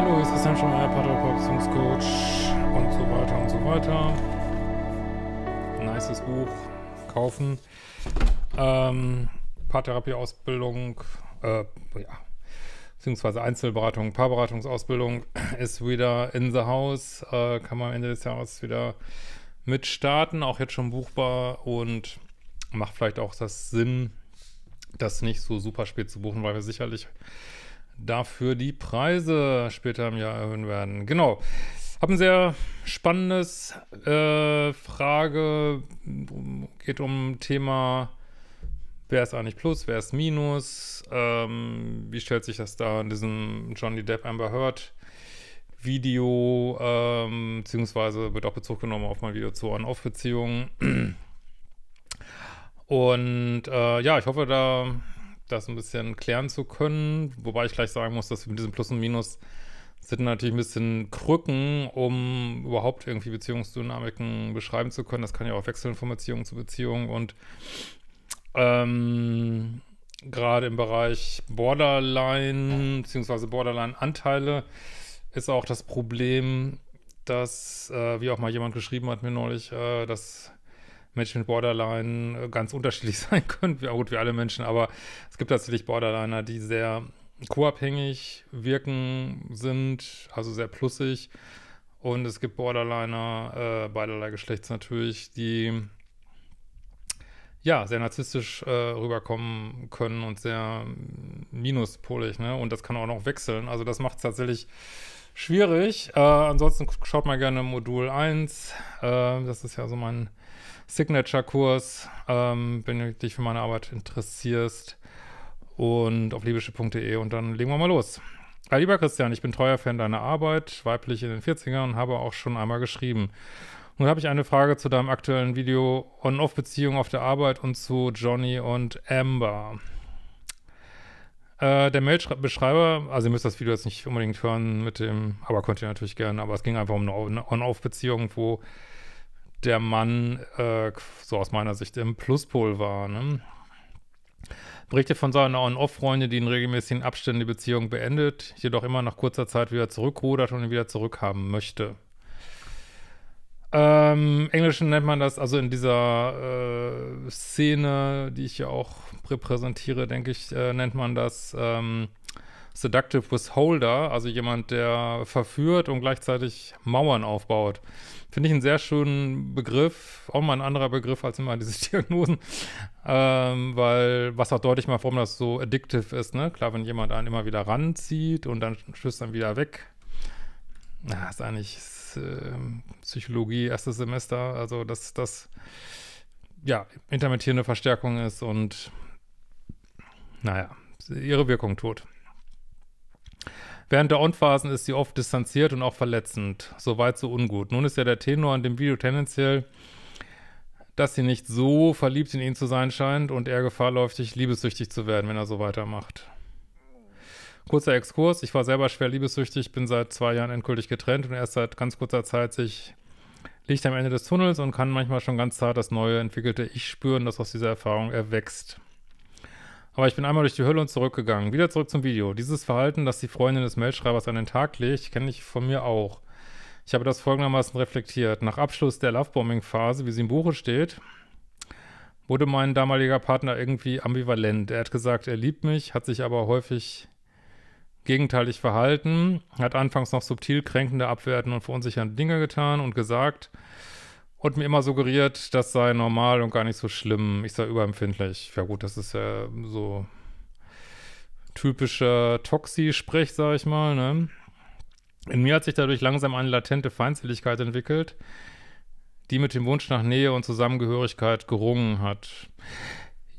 Hallo, Louis ist dann schon ein Paarungscoach und so weiter und so weiter. Nices Buch. Kaufen. Ähm, Paartherapieausbildung, äh, ja, beziehungsweise Einzelberatung, Paarberatungsausbildung ist wieder in the house. Äh, kann man Ende des Jahres wieder mit starten, auch jetzt schon buchbar und macht vielleicht auch das Sinn, das nicht so super spät zu buchen, weil wir sicherlich dafür die Preise später im Jahr erhöhen werden. Genau. Hab ein sehr spannendes äh, Frage. Geht um Thema, wer ist eigentlich Plus, wer ist Minus? Ähm, wie stellt sich das da in diesem Johnny Depp Amber Heard Video? Ähm, beziehungsweise wird auch Bezug genommen auf mein Video zu On-Off-Beziehung. Und äh, ja, ich hoffe, da das ein bisschen klären zu können. Wobei ich gleich sagen muss, dass wir mit diesem Plus und Minus sind natürlich ein bisschen Krücken, um überhaupt irgendwie Beziehungsdynamiken beschreiben zu können. Das kann ja auch wechseln von Beziehung zu Beziehung und ähm, gerade im Bereich Borderline bzw. Borderline-Anteile ist auch das Problem, dass, äh, wie auch mal jemand geschrieben hat mir neulich, äh, dass Menschen mit Borderline äh, ganz unterschiedlich sein können, wie, gut wie alle Menschen, aber es gibt tatsächlich Borderliner, die sehr co-abhängig wirken sind, also sehr plussig. Und es gibt Borderliner äh, beiderlei Geschlechts natürlich, die ja sehr narzisstisch äh, rüberkommen können und sehr minuspolig, ne? Und das kann auch noch wechseln. Also das macht es tatsächlich schwierig. Äh, ansonsten schaut mal gerne Modul 1. Äh, das ist ja so mein Signature-Kurs, ähm, wenn du dich für meine Arbeit interessierst. Und auf liebische.de und dann legen wir mal los. lieber Christian, ich bin treuer Fan deiner Arbeit, weiblich in den 40ern und habe auch schon einmal geschrieben. Nun habe ich eine Frage zu deinem aktuellen Video On-Off-Beziehung auf der Arbeit und zu Johnny und Amber. Äh, der Mailbeschreiber, also ihr müsst das Video jetzt nicht unbedingt hören mit dem, aber könnt ihr natürlich gerne, aber es ging einfach um eine On-Off-Beziehung, wo der Mann äh, so aus meiner Sicht im Pluspol war. Ne? Berichte von seiner On-Off-Freundin, die in regelmäßigen Abständen die Beziehung beendet, jedoch immer nach kurzer Zeit wieder zurückrudert und ihn wieder zurückhaben möchte. Ähm, Englischen nennt man das, also in dieser äh, Szene, die ich ja auch repräsentiere, denke ich, äh, nennt man das ähm, Seductive Withholder, also jemand, der verführt und gleichzeitig Mauern aufbaut. Finde ich einen sehr schönen Begriff, auch mal ein anderer Begriff als immer diese Diagnosen, ähm, weil was auch deutlich macht, warum das so addictive ist, ne? Klar, wenn jemand einen immer wieder ranzieht und dann stößt dann wieder weg. Na, ist eigentlich ähm, Psychologie, erstes Semester, also dass das ja intermittierende Verstärkung ist und naja, ihre Wirkung tut. Während der On-Phasen ist sie oft distanziert und auch verletzend. Soweit so ungut. Nun ist ja der Tenor an dem Video tendenziell, dass sie nicht so verliebt in ihn zu sein scheint und er Gefahr läuft, sich liebessüchtig zu werden, wenn er so weitermacht. Kurzer Exkurs, ich war selber schwer liebessüchtig, bin seit zwei Jahren endgültig getrennt und erst seit ganz kurzer Zeit sich Licht am Ende des Tunnels und kann manchmal schon ganz zart das neue entwickelte Ich spüren, das aus dieser Erfahrung erwächst. Aber ich bin einmal durch die Hölle und zurückgegangen. Wieder zurück zum Video. Dieses Verhalten, das die Freundin des Mailschreibers an den Tag legt, kenne ich von mir auch. Ich habe das folgendermaßen reflektiert. Nach Abschluss der Lovebombing-Phase, wie sie im Buche steht, wurde mein damaliger Partner irgendwie ambivalent. Er hat gesagt, er liebt mich, hat sich aber häufig gegenteilig verhalten, hat anfangs noch subtil kränkende, abwertende und verunsichernde Dinge getan und gesagt und mir immer suggeriert, das sei normal und gar nicht so schlimm. Ich sei überempfindlich. Ja gut, das ist ja so typischer Toxi-Sprech, sag ich mal. Ne? In mir hat sich dadurch langsam eine latente Feindseligkeit entwickelt, die mit dem Wunsch nach Nähe und Zusammengehörigkeit gerungen hat.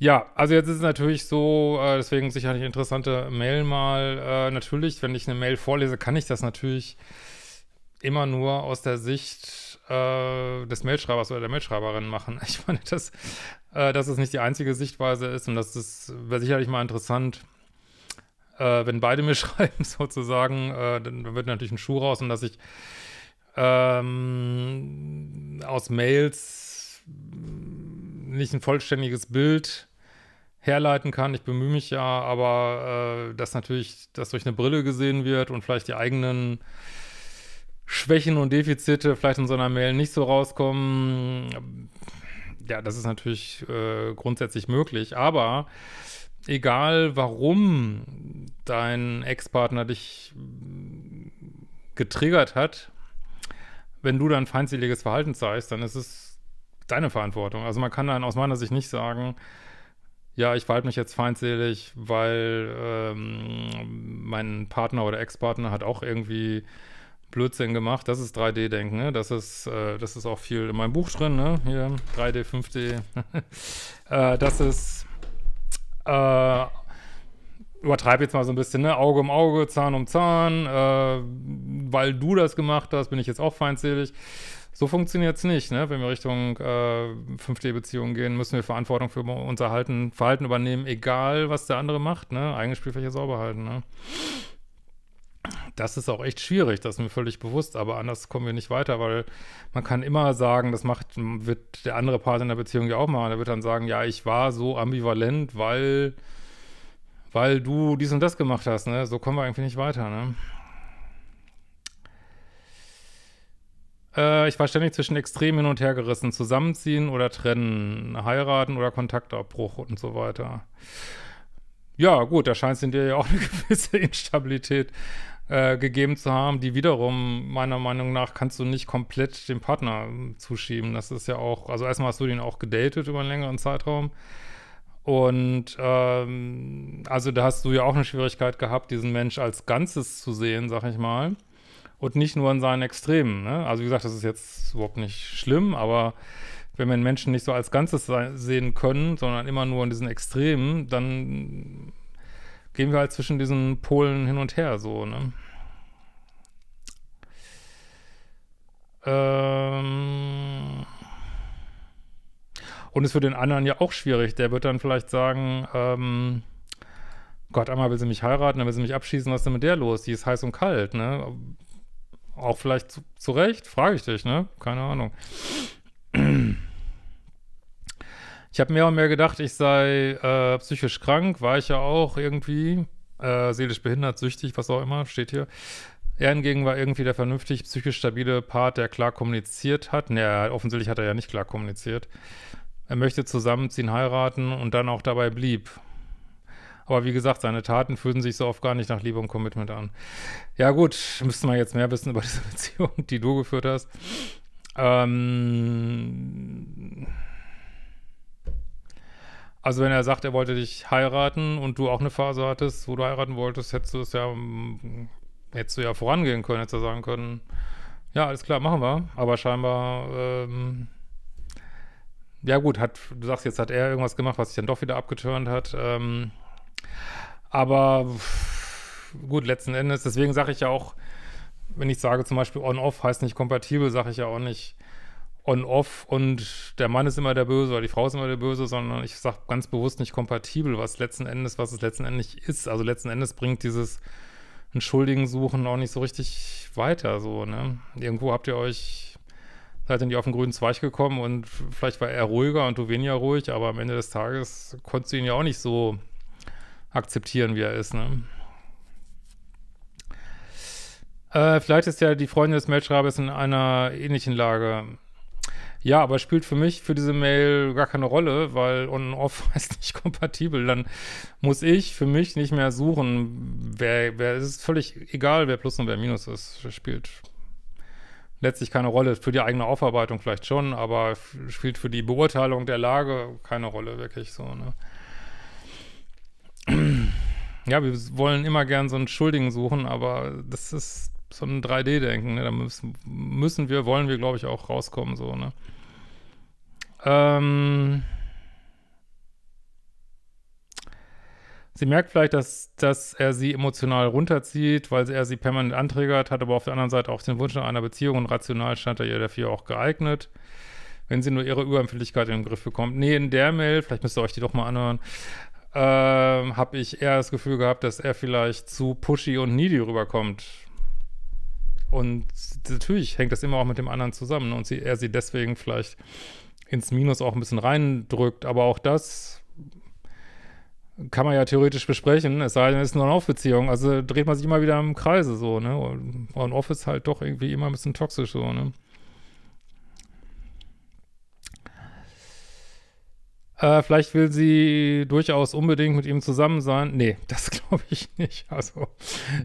Ja, also jetzt ist es natürlich so, äh, deswegen sicherlich interessante Mail mal. Äh, natürlich, wenn ich eine Mail vorlese, kann ich das natürlich immer nur aus der Sicht äh, des Mailschreibers oder der Mailschreiberin machen. Ich meine, dass, äh, dass es nicht die einzige Sichtweise ist und das wäre sicherlich mal interessant, äh, wenn beide mir schreiben sozusagen, äh, dann wird natürlich ein Schuh raus und dass ich ähm, aus Mails nicht ein vollständiges Bild herleiten kann. Ich bemühe mich ja, aber äh, dass natürlich das durch eine Brille gesehen wird und vielleicht die eigenen Schwächen und Defizite vielleicht in so einer Mail nicht so rauskommen. Ja, das ist natürlich äh, grundsätzlich möglich, aber egal warum dein Ex-Partner dich getriggert hat, wenn du dann feindseliges Verhalten zeigst, dann ist es deine Verantwortung. Also man kann dann aus meiner Sicht nicht sagen, ja, ich verhalte mich jetzt feindselig, weil ähm, mein Partner oder Ex-Partner hat auch irgendwie Blödsinn gemacht. Das ist 3D-Denken, ne? Das ist, äh, das ist auch viel in meinem Buch drin, ne? Hier, 3D, 5D. äh, das ist äh, übertreibe jetzt mal so ein bisschen, ne? Auge um Auge, Zahn um Zahn, äh, weil du das gemacht hast, bin ich jetzt auch feindselig. So funktioniert es nicht, ne? Wenn wir Richtung äh, 5D-Beziehungen gehen, müssen wir Verantwortung für unser Verhalten übernehmen, egal was der andere macht, ne? Eigene Spielfläche sauber halten, ne? Das ist auch echt schwierig, das ist mir völlig bewusst, aber anders kommen wir nicht weiter, weil man kann immer sagen, das macht, wird der andere Part in der Beziehung ja auch machen. Der wird dann sagen, ja, ich war so ambivalent, weil, weil du dies und das gemacht hast, ne? So kommen wir eigentlich nicht weiter, ne? Äh, ich war ständig zwischen extrem hin und her gerissen. Zusammenziehen oder trennen, heiraten oder Kontaktabbruch und so weiter. Ja, gut, da scheint es in dir ja auch eine gewisse Instabilität äh, gegeben zu haben, die wiederum meiner Meinung nach kannst du nicht komplett dem Partner ähm, zuschieben. Das ist ja auch, also erstmal hast du den auch gedatet über einen längeren Zeitraum. Und ähm, also da hast du ja auch eine Schwierigkeit gehabt, diesen Mensch als Ganzes zu sehen, sag ich mal und nicht nur in seinen Extremen. Ne? Also wie gesagt, das ist jetzt überhaupt nicht schlimm, aber wenn wir Menschen nicht so als Ganzes sehen können, sondern immer nur in diesen Extremen, dann gehen wir halt zwischen diesen Polen hin und her so, ne? Ähm und es wird den anderen ja auch schwierig. Der wird dann vielleicht sagen, ähm, Gott, einmal will sie mich heiraten, dann will sie mich abschießen, was ist denn mit der los? Die ist heiß und kalt, ne? Auch vielleicht zu, zu Recht, frage ich dich, ne? Keine Ahnung. Ich habe mehr und mehr gedacht, ich sei äh, psychisch krank, war ich ja auch irgendwie, äh, seelisch behindert, süchtig, was auch immer, steht hier. Er hingegen war irgendwie der vernünftig psychisch stabile Part, der klar kommuniziert hat. Naja, ne, offensichtlich hat er ja nicht klar kommuniziert. Er möchte zusammenziehen, heiraten und dann auch dabei blieb. Aber wie gesagt, seine Taten fühlen sich so oft gar nicht nach Liebe und Commitment an. Ja gut, müsste man jetzt mehr wissen über diese Beziehung, die du geführt hast. Ähm... Also wenn er sagt, er wollte dich heiraten und du auch eine Phase hattest, wo du heiraten wolltest, hättest du es ja, hättest du ja vorangehen können, hättest du sagen können, ja, alles klar, machen wir. Aber scheinbar, ähm, ja gut, hat, du sagst jetzt, hat er irgendwas gemacht, was sich dann doch wieder abgeturnt hat. Ähm, aber gut, letzten Endes, deswegen sage ich ja auch, wenn ich sage zum Beispiel on-off heißt nicht kompatibel, sage ich ja auch nicht on-off und der Mann ist immer der Böse oder die Frau ist immer der Böse, sondern ich sage ganz bewusst nicht kompatibel, was letzten Endes, was es letzten Endes ist. Also letzten Endes bringt dieses Entschuldigen suchen auch nicht so richtig weiter, so, ne? Irgendwo habt ihr euch, seid ihr auf den grünen Zweig gekommen und vielleicht war er ruhiger und du weniger ruhig, aber am Ende des Tages konntest du ihn ja auch nicht so akzeptieren, wie er ist. Ne? Äh, vielleicht ist ja die Freundin des Mailschreibers in einer ähnlichen Lage. Ja, aber spielt für mich für diese Mail gar keine Rolle, weil on off heißt nicht kompatibel. Dann muss ich für mich nicht mehr suchen, wer, wer es ist völlig egal, wer Plus und wer Minus ist. Das Spielt letztlich keine Rolle. Für die eigene Aufarbeitung vielleicht schon, aber spielt für die Beurteilung der Lage keine Rolle, wirklich so, ne? Ja, wir wollen immer gern so einen Schuldigen suchen, aber das ist so ein 3D-Denken. Ne? Da müssen, müssen wir, wollen wir, glaube ich, auch rauskommen, so, ne? Ähm. Sie merkt vielleicht, dass, dass er sie emotional runterzieht, weil er sie permanent anträgert, hat aber auf der anderen Seite auch den Wunsch nach einer Beziehung und rational scheint er ihr dafür auch geeignet, wenn sie nur ihre Überempfindlichkeit in den Griff bekommt. Nee, in der Mail, vielleicht müsst ihr euch die doch mal anhören, ähm, habe ich eher das Gefühl gehabt, dass er vielleicht zu pushy und needy rüberkommt. Und natürlich hängt das immer auch mit dem anderen zusammen ne? und sie, er sie deswegen vielleicht ins Minus auch ein bisschen reindrückt. Aber auch das kann man ja theoretisch besprechen, es sei denn, es ist nur eine Aufbeziehung. Also dreht man sich immer wieder im Kreise so, ne? und Off ist halt doch irgendwie immer ein bisschen toxisch so, ne? Äh, vielleicht will sie durchaus unbedingt mit ihm zusammen sein. Nee, das glaube ich nicht. Also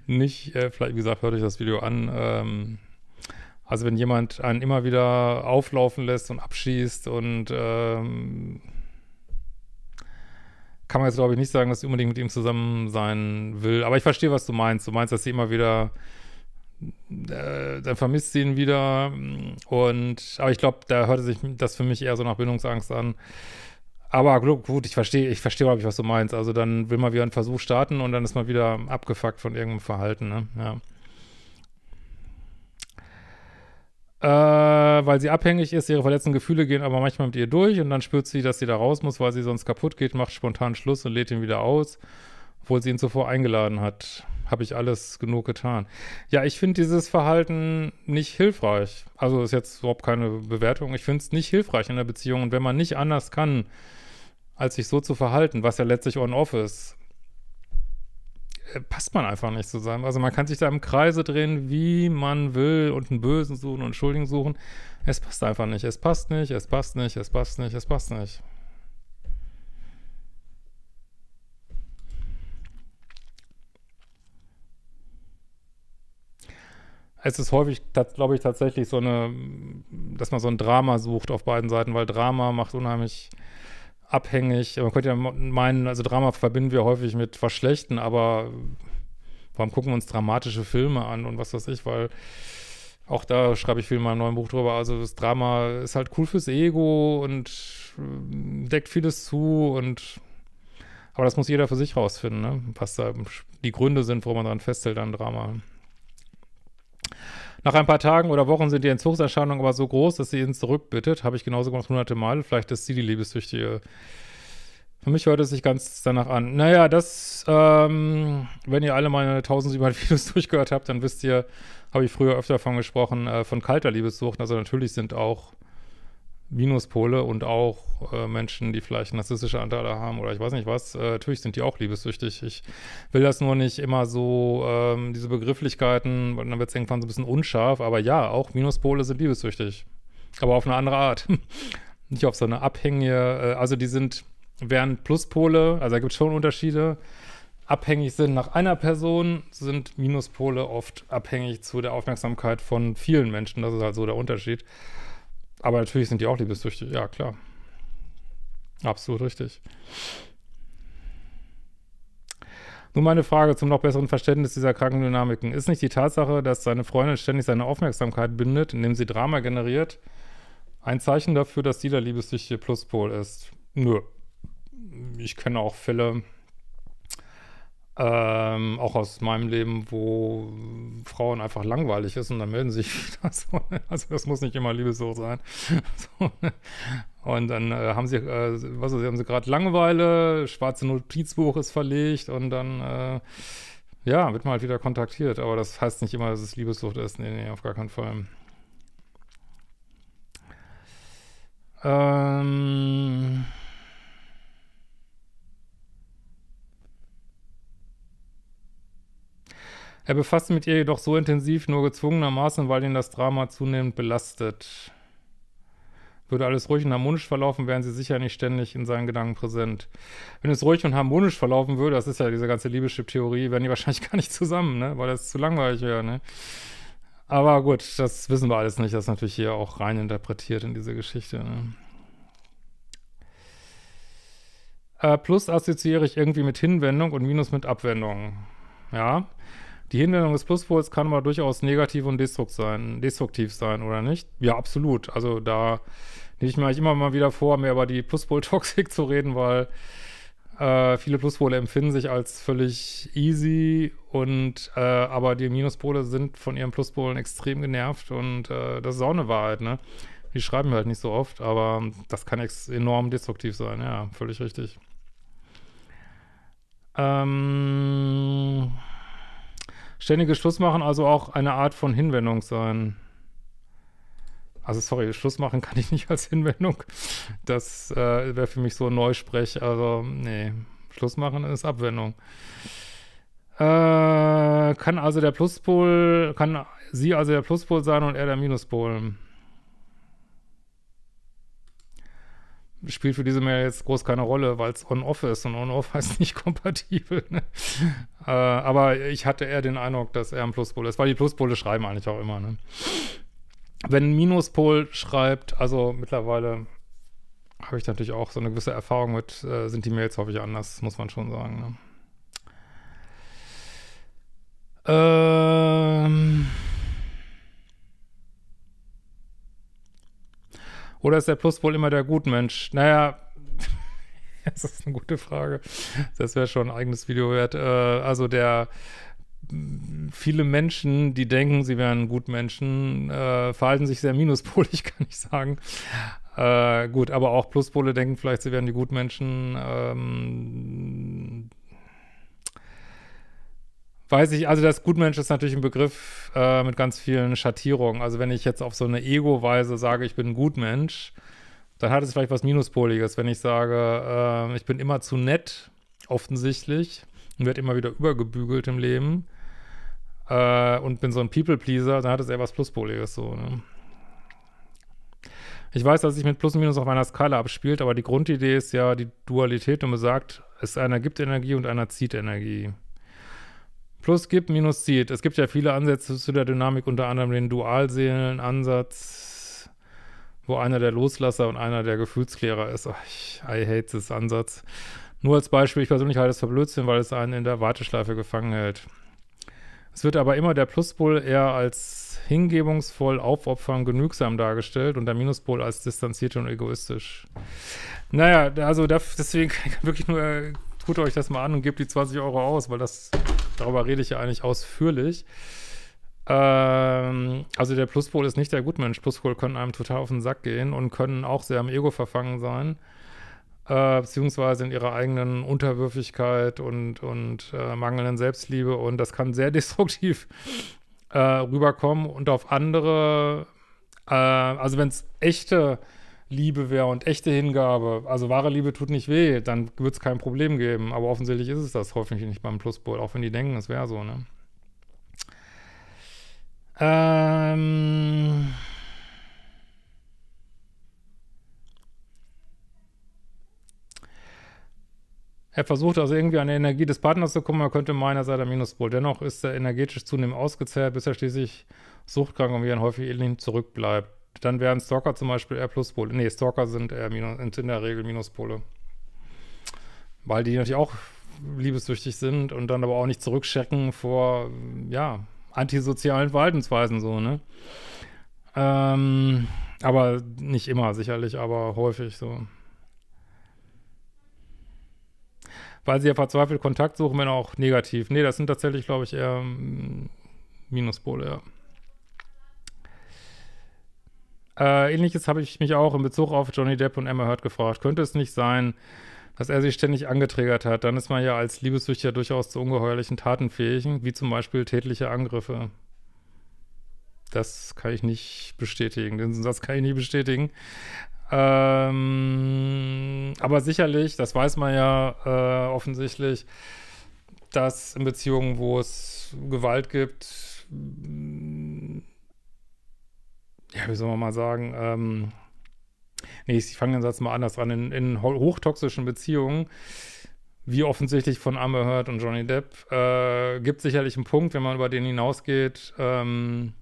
nicht, äh, vielleicht, wie gesagt, hört euch das Video an. Ähm, also wenn jemand einen immer wieder auflaufen lässt und abschießt und ähm, kann man jetzt, glaube ich, nicht sagen, dass sie unbedingt mit ihm zusammen sein will. Aber ich verstehe, was du meinst. Du meinst, dass sie immer wieder äh, dann vermisst sie ihn wieder und aber ich glaube, da hörte sich das für mich eher so nach Bindungsangst an. Aber gut, ich verstehe, ich verstehe, glaube was du meinst. Also dann will man wieder einen Versuch starten und dann ist man wieder abgefuckt von irgendeinem Verhalten, ne? Ja. Äh, weil sie abhängig ist, ihre verletzten Gefühle gehen aber manchmal mit ihr durch und dann spürt sie, dass sie da raus muss, weil sie sonst kaputt geht, macht spontan Schluss und lädt ihn wieder aus, obwohl sie ihn zuvor eingeladen hat. Habe ich alles genug getan. Ja, ich finde dieses Verhalten nicht hilfreich. Also ist jetzt überhaupt keine Bewertung. Ich finde es nicht hilfreich in der Beziehung. Und wenn man nicht anders kann, als sich so zu verhalten, was ja letztlich on-off ist, äh, passt man einfach nicht zusammen. Also man kann sich da im Kreise drehen, wie man will und einen Bösen suchen und einen Schuldigen suchen. Es passt einfach nicht. Es passt nicht, es passt nicht, es passt nicht, es passt nicht. Es ist häufig, glaube ich, tatsächlich so eine, dass man so ein Drama sucht auf beiden Seiten, weil Drama macht unheimlich abhängig. Man könnte ja meinen, also Drama verbinden wir häufig mit was Schlechten, aber warum gucken wir uns dramatische Filme an und was weiß ich, weil auch da schreibe ich viel in meinem neuen Buch drüber. Also das Drama ist halt cool fürs Ego und ähm, deckt vieles zu und aber das muss jeder für sich rausfinden, ne? was da die Gründe sind, warum man daran festhält an Drama. Nach ein paar Tagen oder Wochen sind die Entzugserscheinungen aber so groß, dass sie ihn zurückbittet. Habe ich genauso gemacht, hunderte Mal. Vielleicht ist sie die Liebessüchtige. Für mich hört es sich ganz danach an. Naja, das, ähm, wenn ihr alle meine 1700 Videos durchgehört habt, dann wisst ihr, habe ich früher öfter davon gesprochen, äh, von kalter Liebessucht. Also natürlich sind auch Minuspole und auch äh, Menschen, die vielleicht narzisstische Anteile haben oder ich weiß nicht was, äh, natürlich sind die auch liebessüchtig. Ich will das nur nicht immer so, ähm, diese Begrifflichkeiten, dann wird es irgendwann so ein bisschen unscharf, aber ja, auch Minuspole sind liebessüchtig. Aber auf eine andere Art. nicht auf so eine abhängige, äh, also die sind, während Pluspole, also da gibt es schon Unterschiede, abhängig sind nach einer Person, sind Minuspole oft abhängig zu der Aufmerksamkeit von vielen Menschen. Das ist halt so der Unterschied. Aber natürlich sind die auch liebessüchtig, ja klar. Absolut richtig. Nun meine Frage zum noch besseren Verständnis dieser kranken Dynamiken. Ist nicht die Tatsache, dass seine Freundin ständig seine Aufmerksamkeit bindet, indem sie Drama generiert, ein Zeichen dafür, dass sie der liebessüchtige Pluspol ist? Nö. Ich kenne auch Fälle, ähm, auch aus meinem Leben, wo Frauen einfach langweilig ist und dann melden sich wieder so. Also das muss nicht immer Liebessucht sein. So. Und dann äh, haben sie, äh, was weiß ich, haben sie gerade Langeweile, schwarze Notizbuch ist verlegt und dann, äh, ja, wird man halt wieder kontaktiert. Aber das heißt nicht immer, dass es Liebessucht ist. Nee, nee, auf gar keinen Fall. Ähm... Er befasst mit ihr jedoch so intensiv nur gezwungenermaßen, weil ihn das Drama zunehmend belastet. Würde alles ruhig und harmonisch verlaufen, wären sie sicher nicht ständig in seinen Gedanken präsent. Wenn es ruhig und harmonisch verlaufen würde, das ist ja diese ganze Liebeschip-Theorie, wären die wahrscheinlich gar nicht zusammen, ne? Weil das zu langweilig wäre, ne? Aber gut, das wissen wir alles nicht. Das ist natürlich hier auch rein interpretiert in diese Geschichte, ne? Äh, plus assoziiere ich irgendwie mit Hinwendung und Minus mit Abwendung. Ja die Hinwendung des Pluspols kann aber durchaus negativ und destruktiv sein, destruktiv sein, oder nicht? Ja, absolut. Also da nehme ich mir immer mal wieder vor, mehr über die Pluspol-Toxik zu reden, weil äh, viele Pluspole empfinden sich als völlig easy und äh, aber die Minuspole sind von ihren Pluspolen extrem genervt und äh, das ist auch eine Wahrheit, ne? Die schreiben halt nicht so oft, aber das kann enorm destruktiv sein, ja, völlig richtig. Ähm Ständiges Schlussmachen also auch eine Art von Hinwendung sein. Also sorry, Schluss machen kann ich nicht als Hinwendung. Das äh, wäre für mich so ein Neusprech. Also nee, Schluss machen ist Abwendung. Äh, kann also der Pluspol, kann sie also der Pluspol sein und er der Minuspol. spielt für diese mehr jetzt groß keine Rolle, weil es on-off ist und on-off heißt nicht kompatibel. Ne? Äh, aber ich hatte eher den Eindruck, dass er ein Pluspol ist, weil die Pluspole schreiben eigentlich auch immer. Ne? Wenn ein Minuspol schreibt, also mittlerweile habe ich natürlich auch so eine gewisse Erfahrung mit, äh, sind die Mails häufig anders, muss man schon sagen. Ne? Ähm. Oder ist der Pluspol immer der Gutmensch? Naja, das ist eine gute Frage. Das wäre schon ein eigenes Video wert. Äh, also der viele Menschen, die denken, sie wären Gutmenschen, äh, verhalten sich sehr minuspolig, kann ich sagen. Äh, gut, aber auch Pluspole denken vielleicht, sie wären die Gutmenschen. Ähm, weiß ich, also das Gutmensch ist natürlich ein Begriff äh, mit ganz vielen Schattierungen. Also wenn ich jetzt auf so eine Ego-Weise sage, ich bin ein Gutmensch, dann hat es vielleicht was Minuspoliges. Wenn ich sage, äh, ich bin immer zu nett, offensichtlich, und werde immer wieder übergebügelt im Leben äh, und bin so ein People-Pleaser, dann hat es eher was Pluspoliges so, ne? Ich weiß, dass sich mit Plus und Minus auf einer Skala abspielt, aber die Grundidee ist ja die Dualität und besagt, es einer gibt Energie und einer zieht Energie. Plus gibt, minus zieht. Es gibt ja viele Ansätze zu der Dynamik, unter anderem den Dualseelenansatz, wo einer der Loslasser und einer der Gefühlsklärer ist. Oh, ich, I hate this Ansatz. Nur als Beispiel, ich persönlich halte es für Blödsinn, weil es einen in der Warteschleife gefangen hält. Es wird aber immer der Pluspol eher als hingebungsvoll, aufopfern genügsam dargestellt und der Minuspol als distanziert und egoistisch. Naja, also deswegen wirklich nur, äh, tut euch das mal an und gebt die 20 Euro aus, weil das darüber rede ich ja eigentlich ausführlich. Ähm, also der Pluspol ist nicht der Gutmensch. Pluspol können einem total auf den Sack gehen und können auch sehr am Ego verfangen sein. Äh, beziehungsweise in ihrer eigenen Unterwürfigkeit und, und äh, mangelnden Selbstliebe. Und das kann sehr destruktiv äh, rüberkommen und auf andere, äh, also wenn es echte Liebe wäre und echte Hingabe, also wahre Liebe tut nicht weh, dann wird es kein Problem geben. Aber offensichtlich ist es das häufig nicht beim Pluspol, auch wenn die denken, es wäre so, ne? Ähm. Er versucht also irgendwie an die Energie des Partners zu kommen, er könnte meiner sei der Minuspol. Dennoch ist er energetisch zunehmend ausgezehrt, bis er schließlich suchtkrank und wie ein häufig Elend zurückbleibt dann wären Stalker zum Beispiel eher Pluspole. Nee, Stalker sind, R minus, in der Regel Minuspole. Weil die natürlich auch liebessüchtig sind und dann aber auch nicht zurückschrecken vor, ja, antisozialen Verhaltensweisen so, ne? Ähm, aber nicht immer sicherlich, aber häufig so. Weil sie ja verzweifelt Kontakt suchen, wenn auch negativ. Nee, das sind tatsächlich, glaube ich, eher hm, Minuspole, ja. Äh, ähnliches habe ich mich auch in Bezug auf Johnny Depp und Emma Hurt gefragt. Könnte es nicht sein, dass er sich ständig angetriggert hat? Dann ist man ja als Liebessüchter durchaus zu ungeheuerlichen Taten fähig, wie zum Beispiel tätliche Angriffe. Das kann ich nicht bestätigen. Den Satz kann ich nie bestätigen. Ähm, aber sicherlich, das weiß man ja äh, offensichtlich, dass in Beziehungen, wo es Gewalt gibt, ja, wie soll man mal sagen, ähm, nee, ich fange den Satz mal anders an. In, in hochtoxischen Beziehungen, wie offensichtlich von Amber Heard und Johnny Depp, äh, gibt sicherlich einen Punkt, wenn man über den hinausgeht, ähm,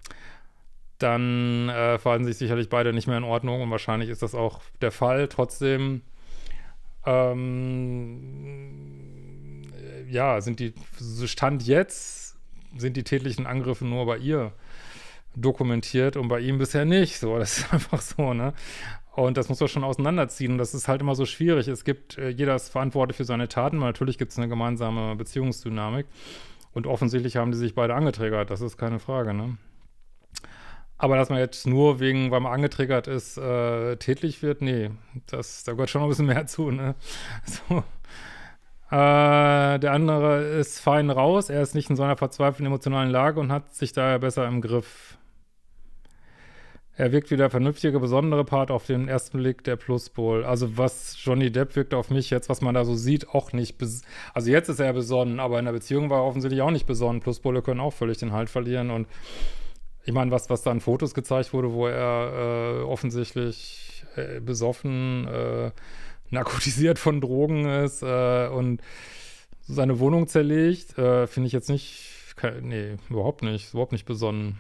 dann äh, verhalten sich sicherlich beide nicht mehr in Ordnung und wahrscheinlich ist das auch der Fall. Trotzdem, ähm, ja, sind die, so Stand jetzt, sind die tätlichen Angriffe nur bei ihr dokumentiert und bei ihm bisher nicht. So, das ist einfach so, ne? Und das muss man schon auseinanderziehen. Und das ist halt immer so schwierig. Es gibt, äh, jeder ist verantwortlich für seine Taten, weil natürlich gibt es eine gemeinsame Beziehungsdynamik. Und offensichtlich haben die sich beide angetriggert, das ist keine Frage, ne? Aber dass man jetzt nur wegen, weil man angetriggert ist, äh, tätlich wird, nee, das, da gehört schon noch ein bisschen mehr zu, ne? So. Äh, der andere ist fein raus, er ist nicht in so einer verzweifelten emotionalen Lage und hat sich daher besser im Griff. Er wirkt wie der vernünftige, besondere Part auf den ersten Blick der Pluspol. Also was Johnny Depp wirkt auf mich jetzt, was man da so sieht, auch nicht. Also jetzt ist er besonnen, aber in der Beziehung war er offensichtlich auch nicht besonnen. Pluspole können auch völlig den Halt verlieren. Und ich meine, was, was da an Fotos gezeigt wurde, wo er äh, offensichtlich äh, besoffen, äh, narkotisiert von Drogen ist äh, und seine Wohnung zerlegt, äh, finde ich jetzt nicht, nee, überhaupt nicht, überhaupt nicht besonnen.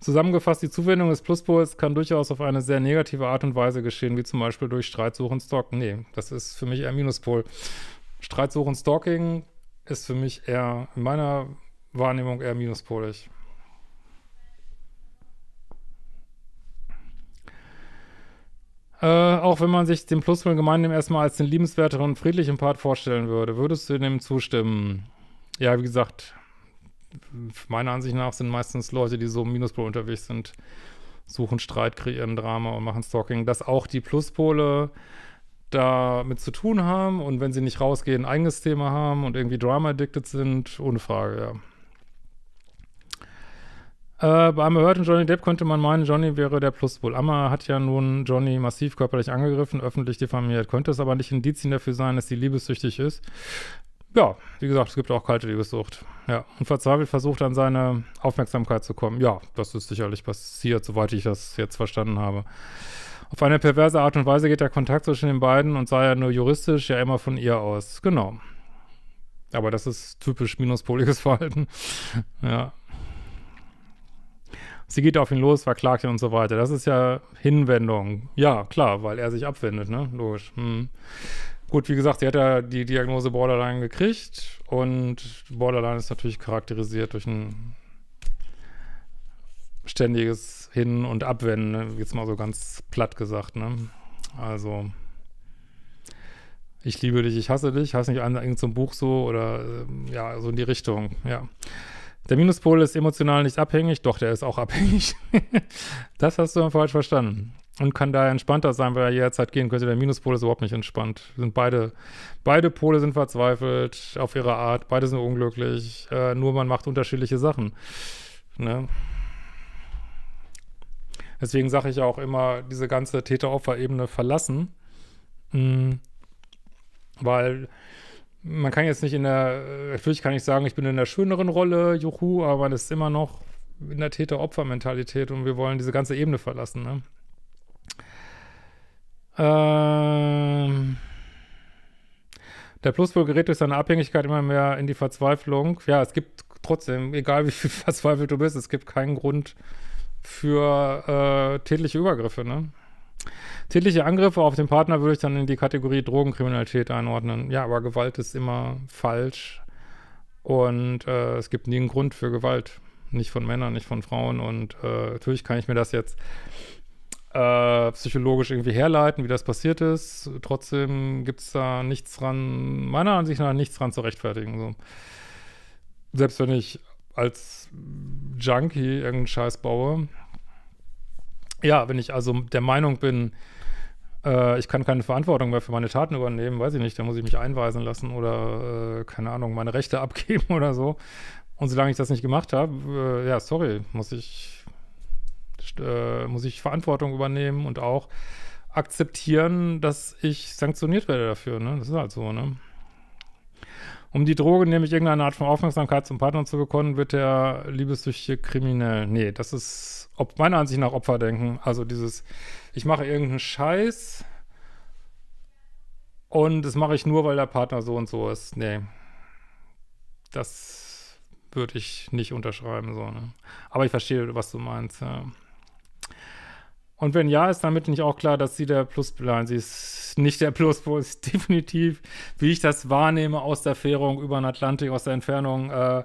Zusammengefasst, die Zuwendung des Pluspols kann durchaus auf eine sehr negative Art und Weise geschehen, wie zum Beispiel durch Streitsuchen, Stalking. Nee, das ist für mich eher Minuspol. Streitsuchen, Stalking ist für mich eher, in meiner Wahrnehmung, eher minuspolig. Äh, auch wenn man sich den Pluspol gemeinsam erstmal als den liebenswerteren, friedlichen Part vorstellen würde, würdest du dem zustimmen? Ja, wie gesagt, meiner Ansicht nach sind meistens Leute, die so im Minuspol unterwegs sind, suchen Streit, kreieren Drama und machen Stalking, dass auch die Pluspole damit zu tun haben und wenn sie nicht rausgehen, ein eigenes Thema haben und irgendwie Drama-addicted sind, ohne Frage, ja. Äh, beim erhörten Johnny Depp könnte man meinen, Johnny wäre der Pluspol. Amma hat ja nun Johnny massiv körperlich angegriffen, öffentlich diffamiert. Könnte es aber nicht Indizien dafür sein, dass sie liebessüchtig ist? ja, wie gesagt, es gibt auch kalte Liebessucht. Ja, und verzweifelt versucht an seine Aufmerksamkeit zu kommen. Ja, das ist sicherlich passiert, soweit ich das jetzt verstanden habe. Auf eine perverse Art und Weise geht der Kontakt zwischen den beiden und sei ja nur juristisch ja immer von ihr aus. Genau. Aber das ist typisch minuspoliges Verhalten. ja. Sie geht auf ihn los, verklagt ihn und so weiter. Das ist ja Hinwendung. Ja, klar, weil er sich abwendet, ne? Logisch. Hm. Gut, wie gesagt, sie hat ja die Diagnose Borderline gekriegt und Borderline ist natürlich charakterisiert durch ein ständiges Hin- und Abwenden, ne? jetzt mal so ganz platt gesagt. Ne? Also, ich liebe dich, ich hasse dich, heißt nicht irgend zum Buch so oder ähm, ja, so in die Richtung, ja. Der Minuspol ist emotional nicht abhängig, doch, der ist auch abhängig. das hast du dann falsch verstanden und kann da entspannter sein, weil er jederzeit gehen könnte. Der Minuspol ist überhaupt nicht entspannt. Sind beide, beide Pole sind verzweifelt auf ihre Art, beide sind unglücklich, äh, nur man macht unterschiedliche Sachen. Ne? Deswegen sage ich auch immer, diese ganze Täter-Opfer-Ebene verlassen, mh, mm, weil man kann jetzt nicht in der, natürlich kann ich sagen, ich bin in der schöneren Rolle, juhu, aber man ist immer noch in der Täter-Opfer-Mentalität und wir wollen diese ganze Ebene verlassen. Ne? Ähm. Der Pluspol gerät durch seine Abhängigkeit immer mehr in die Verzweiflung. Ja, es gibt trotzdem, egal wie verzweifelt du bist, es gibt keinen Grund für äh, tätliche Übergriffe, ne? Tätliche Angriffe auf den Partner würde ich dann in die Kategorie Drogenkriminalität einordnen. Ja, aber Gewalt ist immer falsch. Und äh, es gibt nie einen Grund für Gewalt. Nicht von Männern, nicht von Frauen. Und äh, natürlich kann ich mir das jetzt äh, psychologisch irgendwie herleiten, wie das passiert ist. Trotzdem gibt es da nichts dran, meiner Ansicht nach nichts dran zu rechtfertigen. So. Selbst wenn ich als Junkie irgendeinen Scheiß baue. Ja, wenn ich also der Meinung bin, äh, ich kann keine Verantwortung mehr für meine Taten übernehmen, weiß ich nicht, dann muss ich mich einweisen lassen oder, äh, keine Ahnung, meine Rechte abgeben oder so. Und solange ich das nicht gemacht habe, äh, ja, sorry, muss ich äh, muss ich Verantwortung übernehmen und auch akzeptieren, dass ich sanktioniert werde dafür. Ne? Das ist halt so, ne? Um die Droge, nämlich irgendeine Art von Aufmerksamkeit zum Partner zu bekommen, wird der liebessüchtige kriminell. Nee, das ist ob, meiner Ansicht nach Opferdenken. Also dieses, ich mache irgendeinen Scheiß und das mache ich nur, weil der Partner so und so ist. Nee, das würde ich nicht unterschreiben. So, ne? Aber ich verstehe, was du meinst. Ja. Und wenn ja, ist damit nicht auch klar, dass sie der Pluspol, nein, sie ist nicht der Pluspol, ist definitiv, wie ich das wahrnehme, aus der Fährung über den Atlantik, aus der Entfernung. Äh,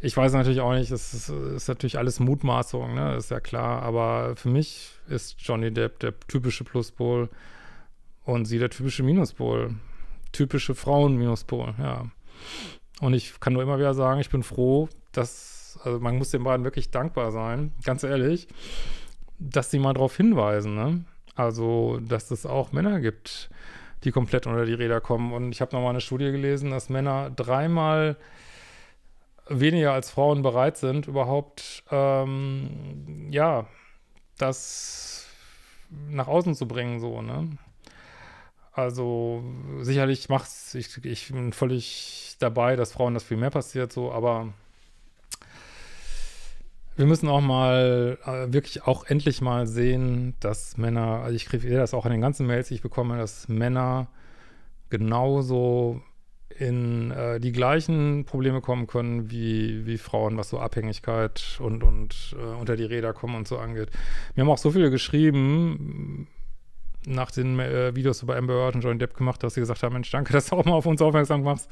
ich weiß natürlich auch nicht, das ist, ist, natürlich alles Mutmaßung, ne? ist ja klar. Aber für mich ist Johnny Depp der typische Pluspol und sie der typische Minuspol. Typische Frauen-Minuspol, ja. Und ich kann nur immer wieder sagen, ich bin froh, dass, also man muss den beiden wirklich dankbar sein, ganz ehrlich dass sie mal darauf hinweisen, ne? Also, dass es auch Männer gibt, die komplett unter die Räder kommen. Und ich habe nochmal eine Studie gelesen, dass Männer dreimal weniger als Frauen bereit sind, überhaupt, ähm, ja, das nach außen zu bringen, so, ne? Also, sicherlich macht's, ich, ich bin völlig dabei, dass Frauen das viel mehr passiert, so, aber wir müssen auch mal äh, wirklich auch endlich mal sehen, dass Männer, also ich kriege das auch in den ganzen Mails, die ich bekomme, dass Männer genauso in äh, die gleichen Probleme kommen können wie, wie Frauen, was so Abhängigkeit und, und äh, unter die Räder kommen und so angeht. Mir haben auch so viele geschrieben, nach den äh, Videos über Amber Heard und Johnny Depp gemacht, dass sie gesagt haben, Mensch, danke, dass du auch mal auf uns aufmerksam machst.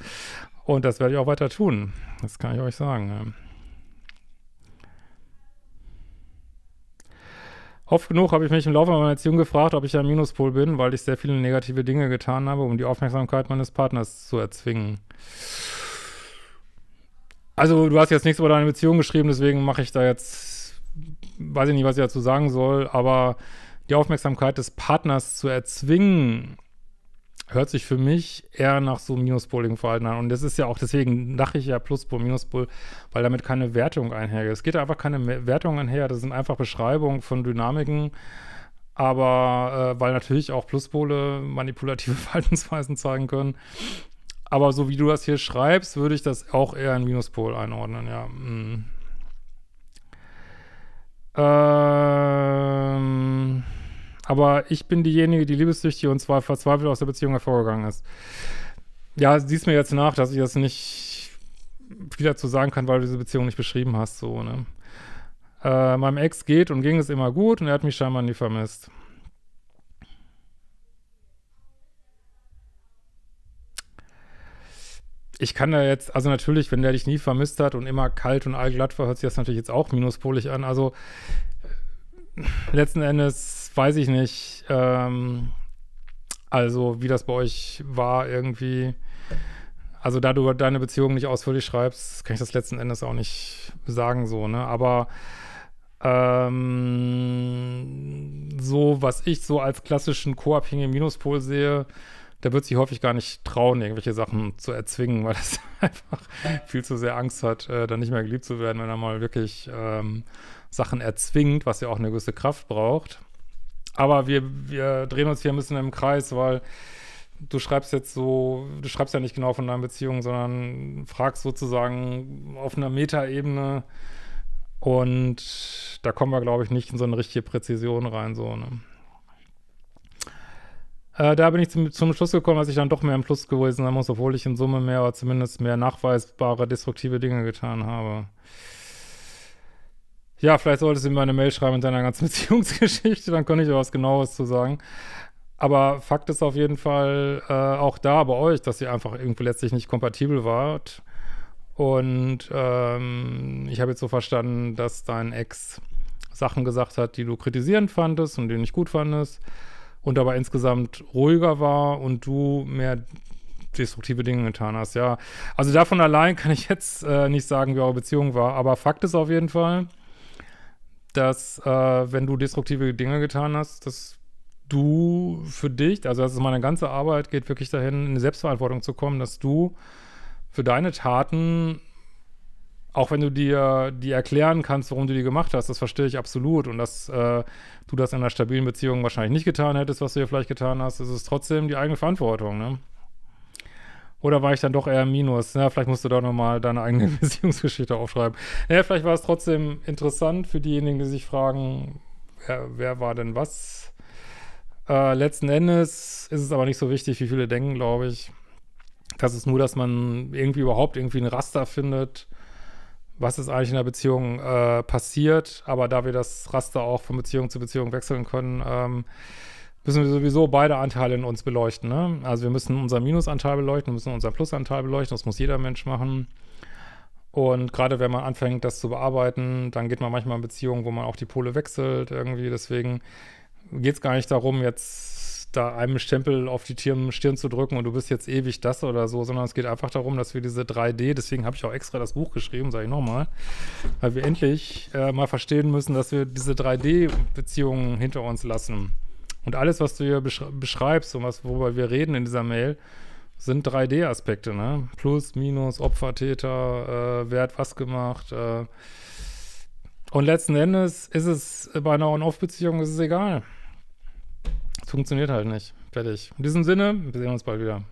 Und das werde ich auch weiter tun. Das kann ich euch sagen. Ja. Oft genug habe ich mich im Laufe meiner Erziehung gefragt, ob ich ein Minuspol bin, weil ich sehr viele negative Dinge getan habe, um die Aufmerksamkeit meines Partners zu erzwingen. Also, du hast jetzt nichts über deine Beziehung geschrieben, deswegen mache ich da jetzt, weiß ich nicht, was ich dazu sagen soll, aber die Aufmerksamkeit des Partners zu erzwingen, hört sich für mich eher nach so minuspoligen verhalten an. Und das ist ja auch, deswegen lache ich ja Pluspol, Minuspol, weil damit keine Wertung einhergeht. Es geht einfach keine Wertung einher, das sind einfach Beschreibungen von Dynamiken. Aber äh, weil natürlich auch Pluspole manipulative Verhaltensweisen zeigen können. Aber so wie du das hier schreibst, würde ich das auch eher in Minuspol einordnen, ja. Hm. Ähm aber ich bin diejenige, die liebessüchtig und zwar verzweifelt aus der Beziehung hervorgegangen ist. Ja, siehst mir jetzt nach, dass ich das nicht wieder zu sagen kann, weil du diese Beziehung nicht beschrieben hast, so, ne? Äh, meinem Ex geht und ging es immer gut und er hat mich scheinbar nie vermisst. ich kann da jetzt, also natürlich, wenn der dich nie vermisst hat und immer kalt und allglatt war, hört sich das natürlich jetzt auch minuspolig an. Also äh, letzten Endes weiß ich nicht, ähm, also wie das bei euch war irgendwie. Also da du deine Beziehung nicht ausführlich schreibst, kann ich das letzten Endes auch nicht sagen so, ne? Aber ähm, so, was ich so als klassischen co-abhängigen Minuspol sehe, der wird sich häufig gar nicht trauen, irgendwelche Sachen zu erzwingen, weil das einfach viel zu sehr Angst hat, äh, dann nicht mehr geliebt zu werden, wenn er mal wirklich ähm, Sachen erzwingt, was ja auch eine gewisse Kraft braucht. Aber wir, wir drehen uns hier ein bisschen im Kreis, weil du schreibst jetzt so, du schreibst ja nicht genau von deinen Beziehungen, sondern fragst sozusagen auf einer Metaebene und da kommen wir, glaube ich, nicht in so eine richtige Präzision rein, so, ne? äh, Da bin ich zum, zum Schluss gekommen, dass ich dann doch mehr im Plus gewesen sein muss, obwohl ich in Summe mehr oder zumindest mehr nachweisbare destruktive Dinge getan habe ja, vielleicht solltest du mir eine Mail schreiben mit deiner ganzen Beziehungsgeschichte, dann kann ich dir was Genaues zu sagen. Aber Fakt ist auf jeden Fall äh, auch da bei euch, dass ihr einfach irgendwie letztlich nicht kompatibel wart. Und ähm, ich habe jetzt so verstanden, dass dein Ex Sachen gesagt hat, die du kritisierend fandest und die du nicht gut fandest. Und aber insgesamt ruhiger war und du mehr destruktive Dinge getan hast, ja. Also davon allein kann ich jetzt äh, nicht sagen, wie eure Beziehung war. Aber Fakt ist auf jeden Fall, dass äh, wenn du destruktive Dinge getan hast, dass du für dich, also das ist meine ganze Arbeit, geht wirklich dahin, in die Selbstverantwortung zu kommen, dass du für deine Taten, auch wenn du dir die erklären kannst, warum du die gemacht hast, das verstehe ich absolut und dass äh, du das in einer stabilen Beziehung wahrscheinlich nicht getan hättest, was du hier vielleicht getan hast, ist es trotzdem die eigene Verantwortung, ne? Oder war ich dann doch eher im Minus? Na, vielleicht musst du da nochmal deine eigene Beziehungsgeschichte aufschreiben. Naja, vielleicht war es trotzdem interessant für diejenigen, die sich fragen, wer, wer war denn was? Äh, letzten Endes ist es aber nicht so wichtig, wie viele denken, glaube ich. Das ist nur, dass man irgendwie überhaupt irgendwie ein Raster findet, was ist eigentlich in der Beziehung äh, passiert. Aber da wir das Raster auch von Beziehung zu Beziehung wechseln können, ähm, müssen wir sowieso beide Anteile in uns beleuchten. Ne? Also wir müssen unseren Minusanteil beleuchten, wir müssen unseren Plusanteil beleuchten. Das muss jeder Mensch machen. Und gerade wenn man anfängt, das zu bearbeiten, dann geht man manchmal in Beziehungen, wo man auch die Pole wechselt irgendwie. Deswegen geht es gar nicht darum, jetzt da einem Stempel auf die Stirn, Stirn zu drücken und du bist jetzt ewig das oder so, sondern es geht einfach darum, dass wir diese 3D, deswegen habe ich auch extra das Buch geschrieben, sage ich nochmal, weil wir endlich äh, mal verstehen müssen, dass wir diese 3D-Beziehungen hinter uns lassen und alles, was du hier besch beschreibst und was, worüber wir reden in dieser Mail, sind 3D-Aspekte, ne? Plus, Minus, Opfer, Täter, äh, wer hat was gemacht. Äh. Und letzten Endes ist es bei einer On-Off-Beziehung ist es egal. Es funktioniert halt nicht. Fertig. In diesem Sinne, wir sehen uns bald wieder.